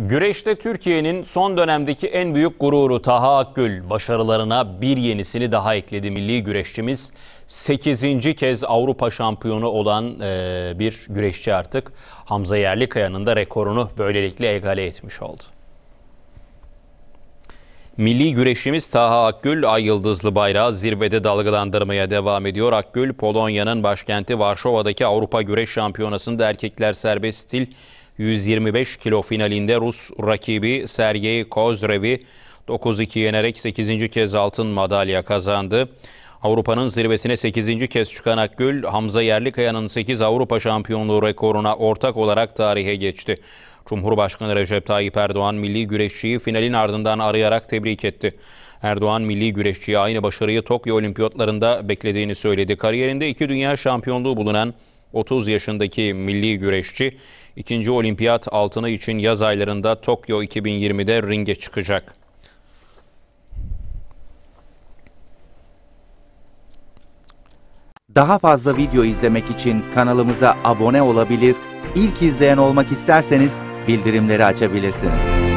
Güreşte Türkiye'nin son dönemdeki en büyük gururu Taha Akgül başarılarına bir yenisini daha ekledi milli güreşçimiz. 8. kez Avrupa şampiyonu olan e, bir güreşçi artık Hamza Yerlikaya'nın da rekorunu böylelikle egale etmiş oldu. Milli güreşimiz Taha Akgül ay yıldızlı bayrağı zirvede dalgalandırmaya devam ediyor. Akgül Polonya'nın başkenti Varşova'daki Avrupa Güreş Şampiyonası'nda erkekler serbest stil 125 kilo finalinde Rus rakibi Sergey Kozrev'i 9-2 yenerek 8. kez altın madalya kazandı. Avrupa'nın zirvesine 8. kez çıkan Akgül, Hamza Yerlikaya'nın 8 Avrupa şampiyonluğu rekoruna ortak olarak tarihe geçti. Cumhurbaşkanı Recep Tayyip Erdoğan milli güreşçiyi finalin ardından arayarak tebrik etti. Erdoğan milli güreşçiye aynı başarıyı Tokyo Olimpiyatlarında beklediğini söyledi. Kariyerinde iki dünya şampiyonluğu bulunan 30 yaşındaki milli güreşçi ikinci olimpiyat altını için yaz aylarında Tokyo 2020'de ringe çıkacak. Daha fazla video izlemek için kanalımıza abone olabilir, ilk izleyen olmak isterseniz bildirimleri açabilirsiniz.